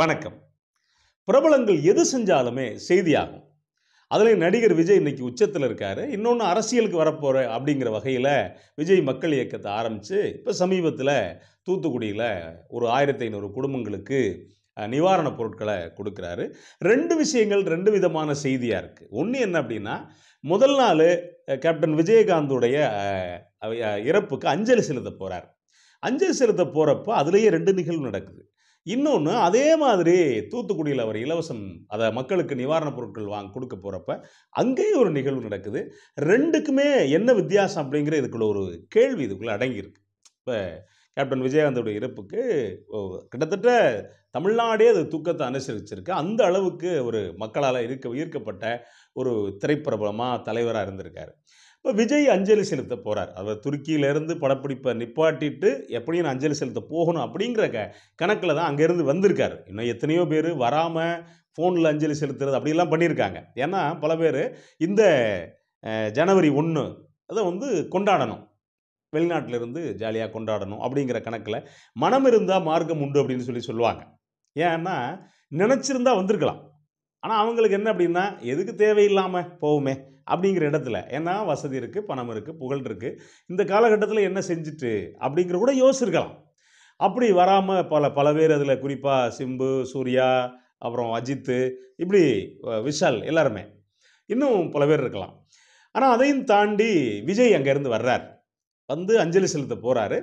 வணக்கம் பிரபலங்கள் எது செஞ்சாலுமே செய்தியாகும் அதில் நடிகர் விஜய் இன்னைக்கு உச்சத்தில் இருக்கார் இன்னொன்று அரசியலுக்கு வரப்போகிற அப்படிங்கிற வகையில் விஜய் மக்கள் இயக்கத்தை ஆரம்பித்து இப்போ சமீபத்தில் தூத்துக்குடியில் ஒரு ஆயிரத்தி ஐநூறு குடும்பங்களுக்கு நிவாரணப் பொருட்களை கொடுக்குறாரு ரெண்டு விஷயங்கள் ரெண்டு விதமான செய்தியாக இருக்குது ஒன்று என்ன அப்படின்னா முதல் நாள் கேப்டன் விஜயகாந்துடைய இறப்புக்கு அஞ்சலி செலுத்த போகிறார் அஞ்சலி செலுத்த போகிறப்போ அதுலேயே ரெண்டு நிகழ்வு நடக்குது இன்னொன்று அதே மாதிரி தூத்துக்குடியில் அவர் இலவசம் அதை மக்களுக்கு நிவாரணப் பொருட்கள் வாங்க கொடுக்க போகிறப்ப அங்கேயும் ஒரு நிகழ்வு நடக்குது ரெண்டுக்குமே என்ன வித்தியாசம் அப்படிங்கிற இதுக்குள்ள ஒரு கேள்வி இதுக்குள்ளே அடங்கியிருக்கு இப்போ கேப்டன் விஜயகாந்தோட இறப்புக்கு கிட்டத்தட்ட தமிழ்நாடே அது தூக்கத்தை அனுசரிச்சிருக்கு அந்த அளவுக்கு ஒரு மக்களால் இருக்க ஈர்க்கப்பட்ட ஒரு திரைப்பிரபலமாக தலைவராக இருந்திருக்காரு இப்போ விஜய் அஞ்சலி செலுத்த போகிறார் அவர் துருக்கியிலேருந்து படப்பிடிப்பை நிப்பாட்டிட்டு எப்படியும் நான் அஞ்சலி செலுத்த போகணும் அப்படிங்கிற க கணக்கில் தான் அங்கேருந்து வந்திருக்கார் இன்னும் எத்தனையோ பேர் வராமல் ஃபோனில் அஞ்சலி செலுத்துறது அப்படிலாம் பண்ணியிருக்காங்க ஏன்னா பல பேர் இந்த ஜனவரி ஒன்று அதை வந்து கொண்டாடணும் வெளிநாட்டிலிருந்து ஜாலியாக கொண்டாடணும் அப்படிங்கிற கணக்கில் மனம் இருந்தால் மார்க்கம் உண்டு அப்படின்னு சொல்லி சொல்லுவாங்க ஏன்னா நினச்சிருந்தா வந்திருக்கலாம் ஆனால் அவங்களுக்கு என்ன அப்படின்னா எதுக்கு தேவையில்லாமல் போகுமே அப்படிங்கிற இடத்துல ஏன்னா வசதி இருக்குது பணம் இருக்குது புகழ் இருக்குது இந்த காலகட்டத்தில் என்ன செஞ்சுட்டு அப்படிங்கிற கூட யோசிச்சிருக்கலாம் அப்படி வராமல் பல பல பேர் அதில் குறிப்பாக சிம்பு சூர்யா அப்புறம் அஜித்து இப்படி விஷால் எல்லாருமே இன்னும் பல பேர் இருக்கலாம் ஆனால் அதையும் தாண்டி விஜய் அங்கேருந்து வர்றார் வந்து அஞ்சலி செலுத்த போகிறாரு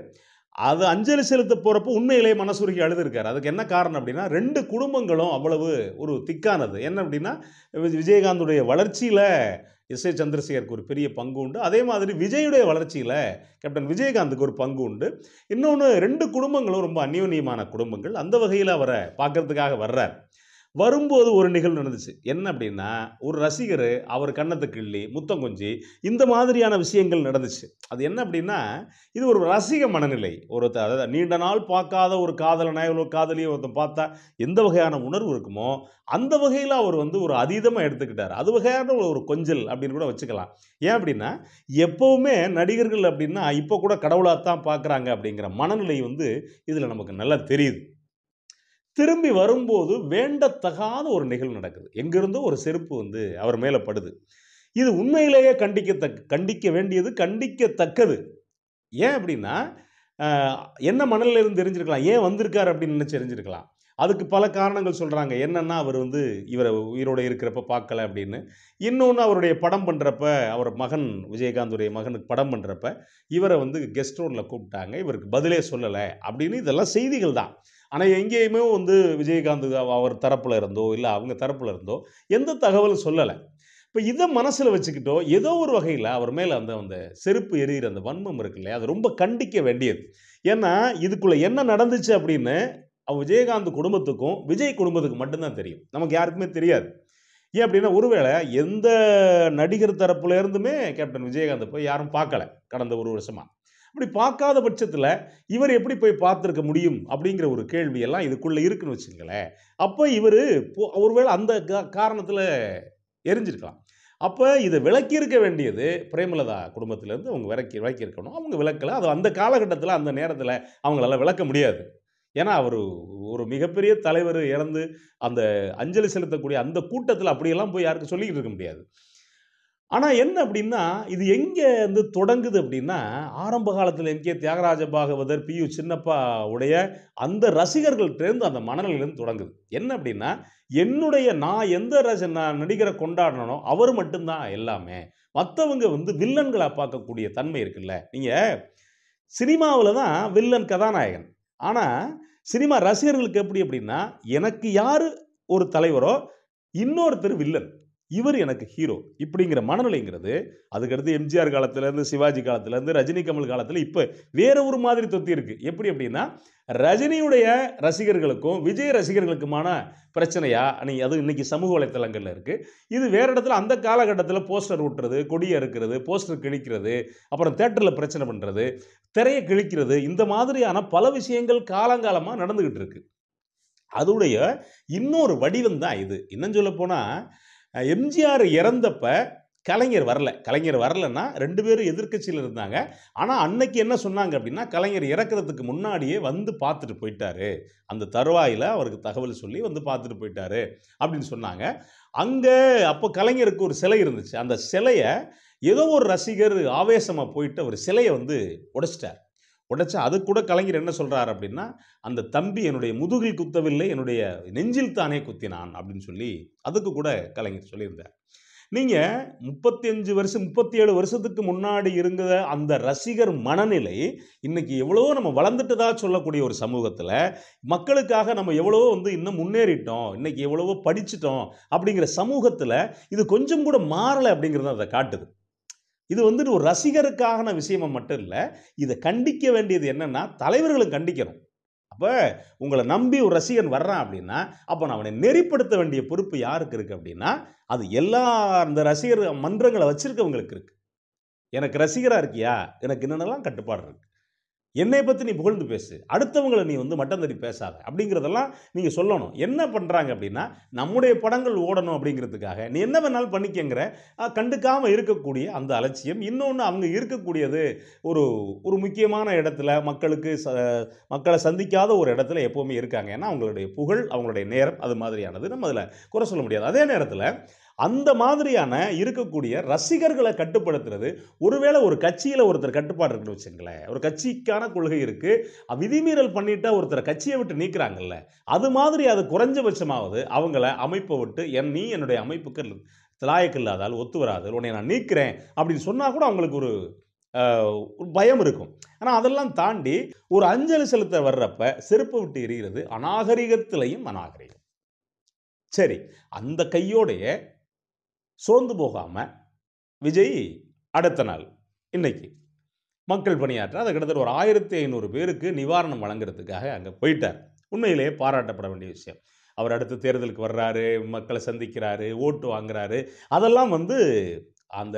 அது அஞ்சலி செலுத்த போகிறப்போ உண்மையிலேயே மனசுருக்கி அழுதுருக்கார் அதுக்கு என்ன காரணம் அப்படின்னா ரெண்டு குடும்பங்களும் அவ்வளவு ஒரு திக்கானது என்ன அப்படின்னா விஜயகாந்துடைய வளர்ச்சியில் எஸ் ஏ சந்திரசேகருக்கு ஒரு பெரிய பங்கு உண்டு அதே மாதிரி விஜயுடைய வளர்ச்சியில் கேப்டன் விஜயகாந்துக்கு ஒரு பங்கு உண்டு இன்னொன்று ரெண்டு குடும்பங்களும் ரொம்ப அந்யோன்யமான குடும்பங்கள் அந்த வகையில் அவரை பார்க்குறதுக்காக வர்றார் வரும்போது ஒரு நிகழ்வு நடந்துச்சு என்ன அப்படின்னா ஒரு ரசிகர் அவர் கண்ணத்தை கிள்ளி முத்தம் கொஞ்சி இந்த மாதிரியான விஷயங்கள் நடந்துச்சு அது என்ன அப்படின்னா இது ஒரு ரசிக மனநிலை ஒரு அதாவது நீண்ட நாள் பார்க்காத ஒரு காதலனாய் ஒரு காதலியை ஒருத்தன் பார்த்தா எந்த வகையான உணர்வு இருக்குமோ அந்த வகையில் அவர் வந்து ஒரு அதீதமாக எடுத்துக்கிட்டார் அது வகையான ஒரு கொஞ்சல் அப்படின்னு கூட வச்சுக்கலாம் ஏன் அப்படின்னா எப்போவுமே நடிகர்கள் அப்படின்னா இப்போ கூட கடவுளாக தான் பார்க்குறாங்க அப்படிங்கிற மனநிலை வந்து இதில் நமக்கு நல்லா தெரியுது திரும்பி வரும்போது வேண்டத்தகாத ஒரு நிகழ்வு நடக்குது எங்கிருந்தோ ஒரு செருப்பு வந்து அவர் மேலே படுது இது உண்மையிலேயே கண்டிக்கத்தக்க கண்டிக்க வேண்டியது கண்டிக்கத்தக்கது ஏன் அப்படின்னா என்ன மனநிலை இருந்து தெரிஞ்சிருக்கலாம் ஏன் வந்திருக்கார் அப்படின்னு நினச்சி தெரிஞ்சிருக்கலாம் அதுக்கு பல காரணங்கள் சொல்கிறாங்க என்னென்னா அவர் வந்து இவரை உயிரோடு இருக்கிறப்ப பார்க்கல அப்படின்னு இன்னொன்று அவருடைய படம் பண்ணுறப்ப அவர் மகன் விஜயகாந்துடைய மகனுக்கு படம் பண்ணுறப்ப இவரை வந்து கெஸ்ட் ரோலில் கூப்பிட்டாங்க இவருக்கு பதிலே சொல்லலை அப்படின்னு இதெல்லாம் செய்திகள் தான் ஆனால் எங்கேயுமே வந்து விஜயகாந்த் அவர் தரப்பில் இருந்தோ இல்லை அவங்க தரப்பில் இருந்தோ எந்த தகவலும் சொல்லலை இப்போ இதை மனசில் வச்சுக்கிட்டோ ஏதோ ஒரு வகையில் அவர் மேலே அந்த அந்த செருப்பு எரியிற அந்த வன்மம் இருக்கு இல்லையா அது ரொம்ப கண்டிக்க வேண்டியது ஏன்னா இதுக்குள்ளே என்ன நடந்துச்சு அப்படின்னு விஜயகாந்த் குடும்பத்துக்கும் விஜய் குடும்பத்துக்கு மட்டும்தான் தெரியும் நமக்கு யாருக்குமே தெரியாது ஏன் அப்படின்னா ஒருவேளை எந்த நடிகர் தரப்புல இருந்துமே கேப்டன் விஜயகாந்த் போய் யாரும் பார்க்கல கடந்த ஒரு வருஷமாக அப்படி பார்க்காத பட்சத்தில் இவர் எப்படி போய் பார்த்துருக்க முடியும் அப்படிங்கிற ஒரு கேள்வியெல்லாம் இதுக்குள்ளே இருக்குன்னு வச்சுக்கங்களேன் அப்போ இவர் ஒருவேளை அந்த காரணத்தில் எரிஞ்சிருக்கலாம் அப்போ இதை விளக்கியிருக்க வேண்டியது பிரேமலதா குடும்பத்திலேருந்து அவங்க விளக்கி விளக்கியிருக்கணும் அவங்க விளக்கலை அது அந்த காலகட்டத்தில் அந்த நேரத்தில் அவங்களால விளக்க முடியாது ஏன்னா அவர் ஒரு மிகப்பெரிய தலைவர் இறந்து அந்த அஞ்சலி செலுத்தக்கூடிய அந்த கூட்டத்தில் அப்படியெல்லாம் போய் யாருக்கும் சொல்லிக்கிட்டு இருக்க முடியாது ஆனால் என்ன அப்படின்னா இது எங்கே வந்து தொடங்குது அப்படின்னா ஆரம்ப காலத்தில் எங்கே தியாகராஜ பாகவதர் பியு சின்னப்பா உடைய அந்த ரசிகர்கள்ட்டேருந்து அந்த மனநிலையிலேருந்து தொடங்குது என்ன அப்படின்னா என்னுடைய நான் எந்த ரச நான் நடிகரை கொண்டாடணும் அவர் மட்டும்தான் எல்லாமே மற்றவங்க வந்து வில்லன்களாக பார்க்கக்கூடிய தன்மை இருக்குல்ல நீங்கள் சினிமாவில் தான் வில்லன் கதாநாயகன் ஆனால் சினிமா ரசிகர்களுக்கு எப்படி அப்படின்னா எனக்கு யார் ஒரு தலைவரோ இன்னொருத்தர் வில்லன் இவர் எனக்கு ஹீரோ இப்படிங்கிற மனநிலைங்கிறது அதுக்கடுத்து எம்ஜிஆர் காலத்துலேருந்து சிவாஜி காலத்துலேருந்து ரஜினி கமல் காலத்தில் இப்போ வேற ஒரு மாதிரி தொத்தி இருக்குது எப்படி அப்படின்னா ரஜினியுடைய ரசிகர்களுக்கும் விஜய் ரசிகர்களுக்குமான பிரச்சனையா நீ அதுவும் இன்னைக்கு சமூக வலைத்தளங்களில் இருக்குது இது வேற இடத்துல அந்த காலகட்டத்தில் போஸ்டர் ஊட்டுறது கொடியை இருக்கிறது போஸ்டர் கிழிக்கிறது அப்புறம் தேட்டரில் பிரச்சனை பண்ணுறது திரையை கிழிக்கிறது இந்த மாதிரியான பல விஷயங்கள் காலங்காலமாக நடந்துக்கிட்டு இருக்குது அதோடைய இன்னொரு வடிவம் தான் இது இன்னும் சொல்ல போனால் எம்ஜிஆர் இறந்தப்ப கலைஞர் வரல கலைஞர் வரலன்னா ரெண்டு பேரும் எதிர்கட்சியில் இருந்தாங்க ஆனால் அன்னைக்கு என்ன சொன்னாங்க அப்படின்னா கலைஞர் இறக்கிறதுக்கு முன்னாடியே வந்து பார்த்துட்டு போயிட்டாரு அந்த தருவாயில் அவருக்கு தகவல் சொல்லி வந்து பார்த்துட்டு போயிட்டாரு அப்படின்னு சொன்னாங்க அங்கே அப்போ கலைஞருக்கு ஒரு சிலை இருந்துச்சு அந்த சிலையை ஏதோ ஒரு ரசிகர் ஆவேசமாக போயிட்டு அவர் சிலையை வந்து உடைச்சிட்டார் உடைச்சா அது கூட கலைஞர் என்ன சொல்கிறார் அப்படின்னா அந்த தம்பி என்னுடைய முதுகில் குத்தவில்லை என்னுடைய நெஞ்சில் தானே குத்தினான் அப்படின்னு சொல்லி அதுக்கு கூட கலைஞர் சொல்லியிருந்தார் நீங்கள் முப்பத்தி அஞ்சு வருஷம் முப்பத்தி ஏழு வருஷத்துக்கு முன்னாடி இருந்த அந்த ரசிகர் மனநிலை இன்றைக்கி எவ்வளோ நம்ம வளர்ந்துட்டதா சொல்லக்கூடிய ஒரு சமூகத்தில் மக்களுக்காக நம்ம எவ்வளவோ வந்து இன்னும் முன்னேறிட்டோம் இன்றைக்கி எவ்வளவோ படிச்சிட்டோம் அப்படிங்கிற சமூகத்தில் இது கொஞ்சம் கூட மாறலை அப்படிங்கிறத அதை காட்டுது இது வந்துட்டு ஒரு ரசிகருக்கான விஷயமா மட்டும் இல்லை இதை கண்டிக்க வேண்டியது என்னென்னா தலைவர்களும் கண்டிக்கணும் அப்போ உங்களை நம்பி ஒரு ரசிகன் வர்றான் அப்படின்னா அப்போ நான் அவனை நெறிப்படுத்த வேண்டிய பொறுப்பு யாருக்கு இருக்குது அப்படின்னா அது எல்லா அந்த ரசிகர் மன்றங்களை வச்சுருக்கவங்களுக்கு இருக்குது எனக்கு ரசிகராக இருக்கியா எனக்கு என்னென்னலாம் கட்டுப்பாடு இருக்குது என்னை பற்றி நீ புகழ்ந்து பேசு அடுத்தவங்களை நீ வந்து மட்டம் தட்டி பேசாத அப்படிங்கிறதெல்லாம் நீங்கள் சொல்லணும் என்ன பண்ணுறாங்க அப்படின்னா நம்முடைய படங்கள் ஓடணும் அப்படிங்கிறதுக்காக நீ என்ன வேணாலும் பண்ணிக்கங்கிற கண்டுக்காமல் இருக்கக்கூடிய அந்த அலட்சியம் இன்னொன்று அவங்க இருக்கக்கூடியது ஒரு ஒரு முக்கியமான இடத்துல மக்களுக்கு ச மக்களை சந்திக்காத ஒரு இடத்துல எப்போவுமே இருக்காங்க ஏன்னா அவங்களுடைய புகழ் அவங்களுடைய நேரம் அது மாதிரியானது நம்ம அதில் குறை சொல்ல முடியாது அதே நேரத்தில் அந்த மாதிரியான இருக்கக்கூடிய ரசிகர்களை கட்டுப்படுத்துறது ஒருவேளை ஒரு கட்சியில் ஒருத்தர் கட்டுப்பாடு இருக்குன்னு வச்சுங்களேன் ஒரு கட்சிக்கான கொள்கை இருக்குது விதிமீறல் பண்ணிட்டா ஒருத்தர் கட்சியை விட்டு நீக்கிறாங்கல்ல அது மாதிரி அது குறைஞ்சபட்சமாவது அவங்கள அமைப்பை விட்டு என் நீ என்னுடைய அமைப்புக்கு லாயக்கு இல்லாதால் ஒத்து வராது உன்னை நான் நீக்கிறேன் அப்படின்னு சொன்னால் கூட அவங்களுக்கு ஒரு பயம் இருக்கும் ஆனால் அதெல்லாம் தாண்டி ஒரு அஞ்சலி செலுத்த வர்றப்ப செருப்பு விட்டு எரிகிறது அநாகரிகத்திலையும் அநாகரிகம் சரி அந்த கையோடைய சோர்ந்து போகாமல் விஜய் அடுத்த நாள் இன்றைக்கி மக்கள் பணியாற்ற அதை கிட்டத்தட்ட ஒரு ஆயிரத்தி ஐநூறு பேருக்கு நிவாரணம் வழங்குறதுக்காக அங்கே போயிட்டார் உண்மையிலேயே பாராட்டப்பட வேண்டிய விஷயம் அவர் அடுத்து தேர்தலுக்கு வர்றாரு மக்களை சந்திக்கிறாரு ஓட்டு வாங்குறாரு அதெல்லாம் வந்து அந்த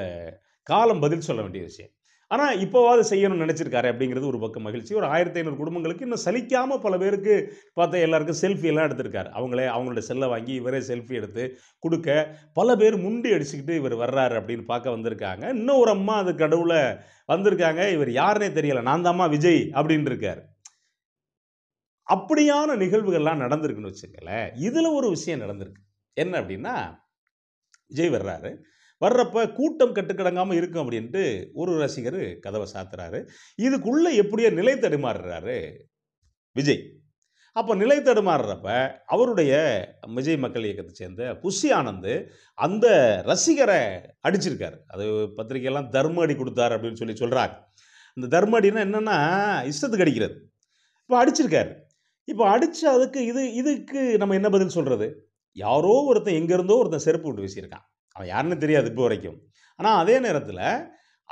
காலம் பதில் சொல்ல வேண்டிய விஷயம் ஆனால் இப்போவாது செய்யணும்னு நினச்சிருக்காரு அப்படிங்கிறது ஒரு பக்கம் மகிழ்ச்சி ஒரு ஆயிரத்தி ஐநூறு குடும்பங்களுக்கு இன்னும் சலிக்காமல் பல பேருக்கு பார்த்தா எல்லாருக்கும் செல்ஃபி எல்லாம் எடுத்திருக்காரு அவங்களே அவங்களோட செல்லை வாங்கி இவரே செல்ஃபி எடுத்து கொடுக்க பல பேர் முண்டி அடிச்சுக்கிட்டு இவர் வர்றாரு அப்படின்னு பார்க்க வந்திருக்காங்க இன்னும் ஒரு அம்மா அது கடவுள வந்திருக்காங்க இவர் யாருனே தெரியல நான் தான் விஜய் அப்படின்னு இருக்கார் அப்படியான நிகழ்வுகள்லாம் நடந்திருக்குன்னு வச்சுக்கல இதில் ஒரு விஷயம் நடந்திருக்கு என்ன அப்படின்னா விஜய் வர்றாரு வர்றப்ப கூட்டம் கட்டுக்கடங்காமல் இருக்கும் அப்படின்ட்டு ஒரு ரசிகர் கதவை சாத்துறாரு இதுக்குள்ளே எப்படியோ நிலை தடுமாறுறாரு விஜய் அப்போ நிலை தடுமாறுறப்ப அவருடைய விஜய் மக்கள் இயக்கத்தை சேர்ந்த புஷி ஆனந்த் அந்த ரசிகரை அடிச்சிருக்காரு அது பத்திரிகையெல்லாம் தர்ம அடி கொடுத்தாரு அப்படின்னு சொல்லி சொல்கிறாங்க இந்த தர்ம அடினா என்னென்னா இஷ்டத்துக்கு அடிக்கிறது இப்போ அடிச்சிருக்காரு இப்போ அடித்து அதுக்கு இது இதுக்கு நம்ம என்ன பதில் சொல்கிறது யாரோ ஒருத்தன் எங்கேருந்தோ ஒருத்தன் செருப்பு விட்டு வீசியிருக்கான் அவன் யாருன்னு தெரியாது இப்போ வரைக்கும் ஆனால் அதே நேரத்தில்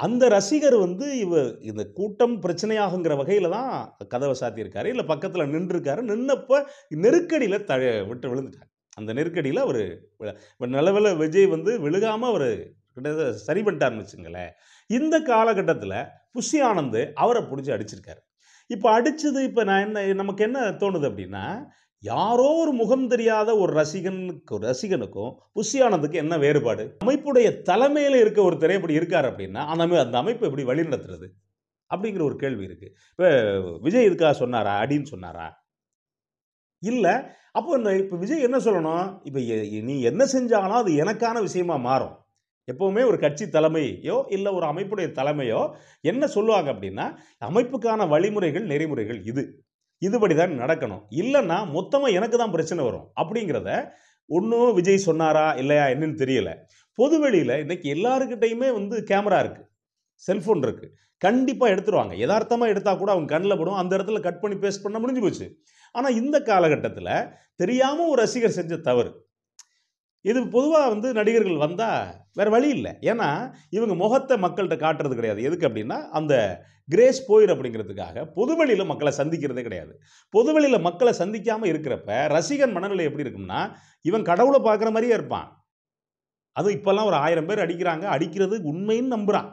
அந்த ரசிகர் வந்து இவ இந்த கூட்டம் பிரச்சனையாகுங்கிற வகையில் தான் கதவை சாத்தியிருக்காரு இல்லை பக்கத்தில் நின்றுருக்காரு நின்னப்போ நெருக்கடியில் த விட்டு விழுந்துட்டார் அந்த நெருக்கடியில் அவர் நிலவில் விஜய் வந்து விழுகாமல் அவர் கிட்டத்தட்ட சரி பண்ணிட்டார்னு வச்சுங்களேன் இந்த காலகட்டத்தில் புஷி ஆனந்த் அவரை பிடிச்சி அடிச்சிருக்காரு இப்போ அடித்தது இப்போ நான் என்ன நமக்கு என்ன தோணுது அப்படின்னா யாரோ ஒரு முகம் தெரியாத ஒரு ரசிகனுக்கு ரசிகனுக்கும் புஷி என்ன வேறுபாடு அமைப்புடைய தலைமையில் இருக்க திரை இப்படி இருக்கார் அப்படின்னா அந்த அந்த அமைப்பு எப்படி வழிநடத்துறது அப்படிங்கிற ஒரு கேள்வி இருக்குது இப்போ விஜய் இதுக்காக சொன்னாரா அப்படின்னு சொன்னாரா இல்லை அப்போ இந்த இப்போ விஜய் என்ன சொல்லணும் இப்போ நீ என்ன செஞ்சாலும் அது எனக்கான விஷயமா மாறும் எப்போவுமே ஒரு கட்சி தலைமையோ இல்லை ஒரு அமைப்புடைய தலைமையோ என்ன சொல்லுவாங்க அப்படின்னா அமைப்புக்கான வழிமுறைகள் நெறிமுறைகள் இது இதுபடி தான் நடக்கணும் இல்லைன்னா மொத்தமாக எனக்கு தான் பிரச்சனை வரும் அப்படிங்கிறத ஒன்றும் விஜய் சொன்னாரா இல்லையா என்னன்னு தெரியல பொதுவெளியில் இன்றைக்கி எல்லாருக்கிட்டையுமே வந்து கேமரா இருக்குது செல்ஃபோன் இருக்குது கண்டிப்பாக எடுத்துருவாங்க யதார்த்தமாக எடுத்தால் கூட அவங்க கண்ணில் படும் அந்த இடத்துல கட் பண்ணி பேஸ்ட் பண்ண முடிஞ்சு போச்சு ஆனால் இந்த காலகட்டத்தில் தெரியாமல் ஒரு ரசிகர் செஞ்ச தவறு இது பொதுவாக வந்து நடிகர்கள் வந்தால் வேறு வழி இல்லை ஏன்னா இவங்க முகத்தை மக்கள்கிட்ட காட்டுறது கிடையாது எதுக்கு அப்படின்னா அந்த கிரேஸ் போயிடு அப்படிங்கிறதுக்காக பொதுவெளியில் மக்களை சந்திக்கிறதே கிடையாது பொதுவெளியில் மக்களை சந்திக்காமல் இருக்கிறப்ப ரசிகன் மனநிலை எப்படி இருக்கும்னா இவன் கடவுளை பார்க்குற மாதிரியே இருப்பான் அதுவும் இப்போல்லாம் ஒரு ஆயிரம் பேர் அடிக்கிறாங்க அடிக்கிறது உண்மைன்னு நம்புகிறான்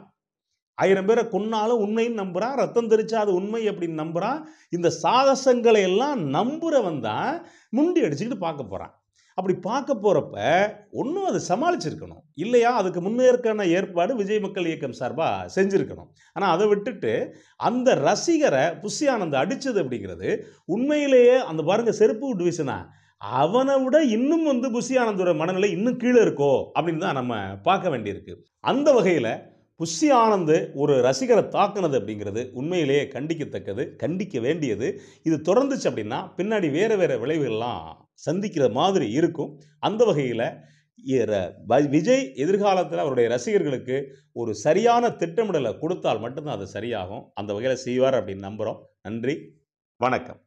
ஆயிரம் பேரை கொன்னாலும் உண்மைன்னு நம்புகிறான் ரத்தம் தெரிச்சா அது உண்மை அப்படின்னு நம்புகிறான் இந்த சாகசங்களை எல்லாம் நம்புகிறவன் தான் முண்டி அடிச்சுக்கிட்டு பார்க்க போகிறான் அப்படி பார்க்க போகிறப்ப ஒன்றும் அது சமாளிச்சிருக்கணும் இல்லையா அதுக்கு முன்னேற்கான ஏற்பாடு விஜய் மக்கள் இயக்கம் சார்பாக செஞ்சுருக்கணும் ஆனால் அதை விட்டுட்டு அந்த ரசிகரை புஷி ஆனந்த் அடித்தது அப்படிங்கிறது உண்மையிலேயே அந்த பாருங்கள் செருப்பு டிவிஷனா அவனை விட இன்னும் வந்து புஷி ஆனந்தோட மனநிலை இன்னும் கீழே இருக்கோ அப்படின்னு தான் நம்ம பார்க்க வேண்டியிருக்கு அந்த வகையில் புஷி ஆனந்து ஒரு ரசிகரை தாக்குனது அப்படிங்கிறது உண்மையிலேயே கண்டிக்கத்தக்கது கண்டிக்க வேண்டியது இது தொடர்ந்துச்சு அப்படின்னா பின்னாடி வேறு வேறு விளைவுகள்லாம் சந்திக்கிற மாதிரி இருக்கும் அந்த வகையில் விஜய் எதிர்காலத்தில் அவருடைய ரசிகர்களுக்கு ஒரு சரியான திட்டமிடலை கொடுத்தால் மட்டும்தான் அது சரியாகும் அந்த வகையில் செய்வார் அப்படின்னு நம்புகிறோம் நன்றி வணக்கம்